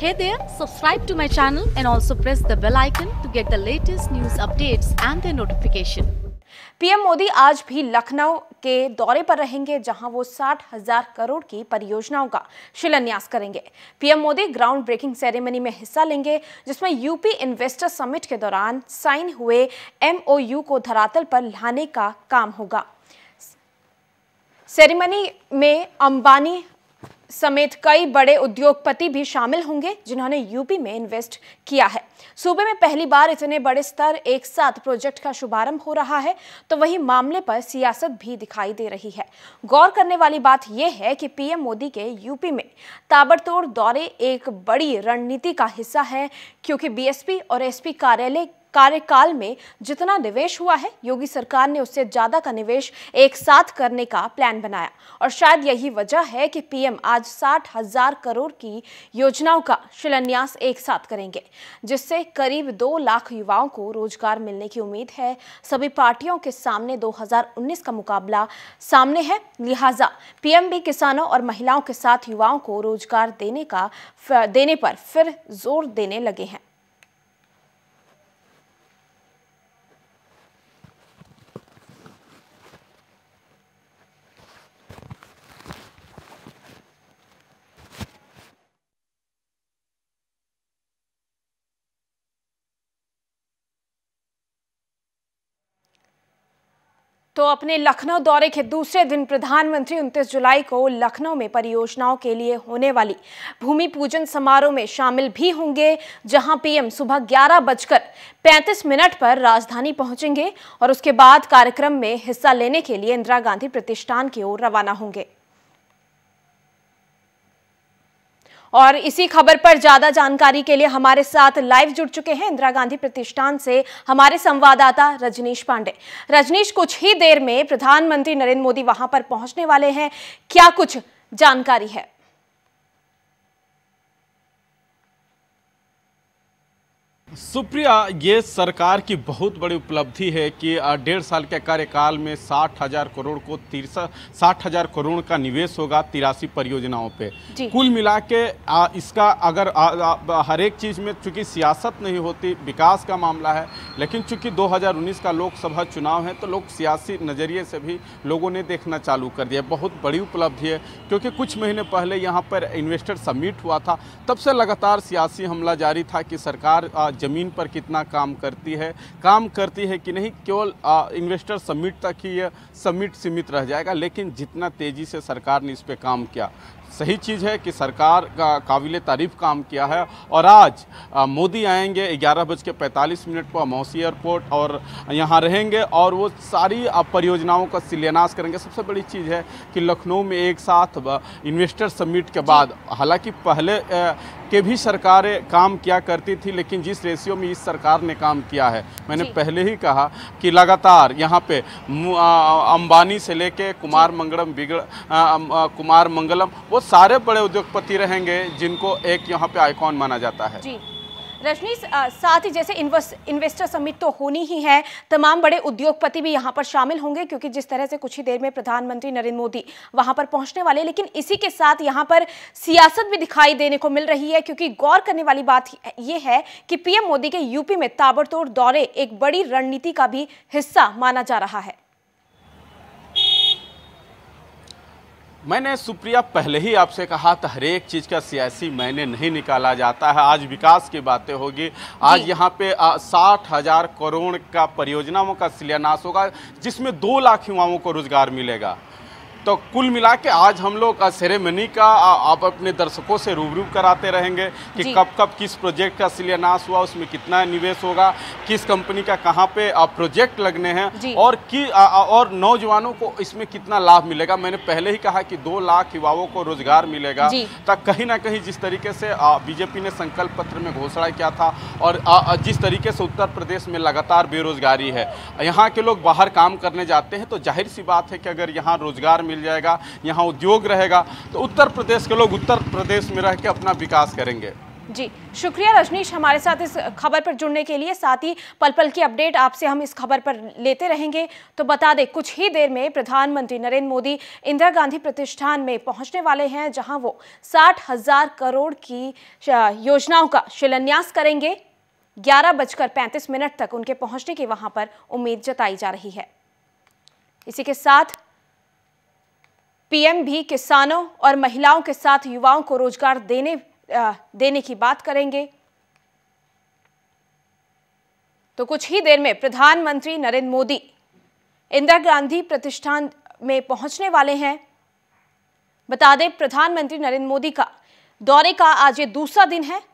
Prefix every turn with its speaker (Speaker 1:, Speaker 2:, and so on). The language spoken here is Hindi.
Speaker 1: Hey there, subscribe to my channel and also press the bell icon to get the latest news updates and the notification. PM Modi आज भी लखनऊ के दौरे पर रहेंगे जहां वो साठ हजार करोड़ की परियोजनाओं का शिलान्यास करेंगे PM Modi ground breaking ceremony में हिस्सा लेंगे जिसमें यूपी इन्वेस्टर समिट के दौरान साइन हुए एमओयू को धरातल पर लाने का काम होगा सेरेमनी में अंबानी समेत कई बड़े उद्योगपति भी शामिल होंगे जिन्होंने यूपी में इन्वेस्ट किया है सूबे में पहली बार इतने बड़े स्तर एक साथ प्रोजेक्ट का शुभारंभ हो रहा है तो वही मामले पर सियासत भी दिखाई दे रही है गौर करने वाली बात यह है कि पीएम मोदी के यूपी में ताबड़तोड़ दौरे एक बड़ी रणनीति का हिस्सा है क्योंकि बीएसपी और एसपी कार्यालय कार्यकाल में जितना निवेश हुआ है योगी सरकार ने उससे ज्यादा का निवेश एक साथ करने का प्लान बनाया और शायद यही वजह है कि पीएम आज साठ हजार करोड़ की योजनाओं का शिलान्यास एक साथ करेंगे जिससे करीब दो लाख युवाओं को रोजगार मिलने की उम्मीद है सभी पार्टियों के सामने 2019 का मुकाबला सामने है लिहाजा पीएम भी किसानों और महिलाओं के साथ युवाओं को रोजगार देने का देने पर फिर जोर देने लगे हैं तो अपने लखनऊ दौरे के दूसरे दिन प्रधानमंत्री 29 जुलाई को लखनऊ में परियोजनाओं के लिए होने वाली भूमि पूजन समारोह में शामिल भी होंगे जहां पीएम सुबह ग्यारह बजकर 35 मिनट पर राजधानी पहुंचेंगे और उसके बाद कार्यक्रम में हिस्सा लेने के लिए इंदिरा गांधी प्रतिष्ठान की ओर रवाना होंगे और इसी खबर पर ज्यादा जानकारी के लिए हमारे साथ लाइव जुड़ चुके हैं इंदिरा गांधी प्रतिष्ठान से हमारे संवाददाता रजनीश पांडे रजनीश कुछ ही देर में प्रधानमंत्री नरेंद्र मोदी वहां पर पहुंचने वाले हैं क्या कुछ जानकारी है
Speaker 2: सुप्रिया ये सरकार की बहुत बड़ी उपलब्धि है कि डेढ़ साल के कार्यकाल में साठ हजार करोड़ को तिरसा साठ हजार करोड़ का निवेश होगा तिरासी परियोजनाओं पे कुल मिला के आ, इसका अगर आ, आ, हर एक चीज़ में चूंकि सियासत नहीं होती विकास का मामला है लेकिन चूंकि 2019 का लोकसभा चुनाव है तो लोग सियासी नज़रिए से भी लोगों ने देखना चालू कर दिया बहुत बड़ी उपलब्धि है क्योंकि कुछ महीने पहले यहाँ पर इन्वेस्टर समिट हुआ था तब से लगातार सियासी हमला जारी था कि सरकार ज़मीन पर कितना काम करती है काम करती है कि नहीं केवल इन्वेस्टर समिट तक ही यह समिट सीमित रह जाएगा लेकिन जितना तेज़ी से सरकार ने इस पर काम किया सही चीज़ है कि सरकार का काबिल तारीफ काम किया है और आज मोदी आएंगे ग्यारह बज के पैंतालीस मिनट पर मौसी एयरपोर्ट और यहाँ रहेंगे और वो सारी परियोजनाओं का शिलान्यास करेंगे सबसे बड़ी चीज़ है कि लखनऊ में एक साथ इन्वेस्टर समिट के बाद हालांकि पहले के भी सरकारें काम किया करती थी लेकिन जिस रेशियो में इस सरकार ने काम किया है मैंने पहले ही कहा कि लगातार यहाँ पे अंबानी से लेके कुमार मंगलम बिगड़ कुमार मंगलम वो सारे बड़े उद्योगपति रहेंगे जिनको एक यहाँ पे आइकॉन माना जाता है जी
Speaker 1: रजनी साथ ही जैसे इन्वेस्टर समिट तो होनी ही है तमाम बड़े उद्योगपति भी यहाँ पर शामिल होंगे क्योंकि जिस तरह से कुछ ही देर में प्रधानमंत्री नरेंद्र मोदी वहाँ पर पहुँचने वाले लेकिन इसी के साथ यहाँ पर सियासत भी दिखाई देने को मिल रही है क्योंकि गौर करने वाली बात यह है कि पीएम मोदी के यूपी में ताबड़तोड़ दौरे एक बड़ी रणनीति का भी हिस्सा माना जा रहा है
Speaker 2: मैंने सुप्रिया पहले ही आपसे कहा था हर एक चीज़ का सियासी मैंने नहीं निकाला जाता है आज विकास की बातें होगी आज यहाँ पे साठ हज़ार करोड़ का परियोजनाओं का शिलान्यास होगा जिसमें दो लाख युवाओं को रोजगार मिलेगा तो कुल मिला के आज हम लोग सेरेमनी का आप अपने दर्शकों से रूबरू कराते रहेंगे कि कब कब किस प्रोजेक्ट का शिलान्यास हुआ उसमें कितना निवेश होगा किस कंपनी का कहाँ पे प्रोजेक्ट लगने हैं और कि और नौजवानों को इसमें कितना लाभ मिलेगा मैंने पहले ही कहा कि दो लाख युवाओं को रोजगार मिलेगा तो कहीं ना कहीं जिस तरीके से बीजेपी ने संकल्प पत्र में घोषणा किया था और जिस तरीके से उत्तर प्रदेश में लगातार बेरोजगारी है यहाँ के लोग बाहर काम करने जाते हैं तो जाहिर सी बात है कि अगर यहाँ रोजगार मिल जाएगा यहाँ उद्योग रहेगा तो उत्तर प्रदेश के लोग उत्तर प्रदेश में रह के अपना विकास करेंगे
Speaker 1: जी शुक्रिया रजनीश हमारे साथ इस खबर पर जुड़ने के लिए साथ ही पल पल की अपडेट आपसे हम इस खबर पर लेते रहेंगे तो बता दें कुछ ही देर में प्रधानमंत्री नरेंद्र मोदी इंदिरा गांधी प्रतिष्ठान में पहुंचने वाले हैं जहां वो साठ हजार करोड़ की योजनाओं का शिलान्यास करेंगे ग्यारह बजकर पैंतीस मिनट तक उनके पहुंचने की वहां पर उम्मीद जताई जा रही है इसी के साथ पीएम भी किसानों और महिलाओं के साथ युवाओं को रोजगार देने आ, देने की बात करेंगे तो कुछ ही देर में प्रधानमंत्री नरेंद्र मोदी इंदिरा गांधी प्रतिष्ठान में पहुंचने वाले हैं बता दें प्रधानमंत्री नरेंद्र मोदी का दौरे का आज ये दूसरा दिन है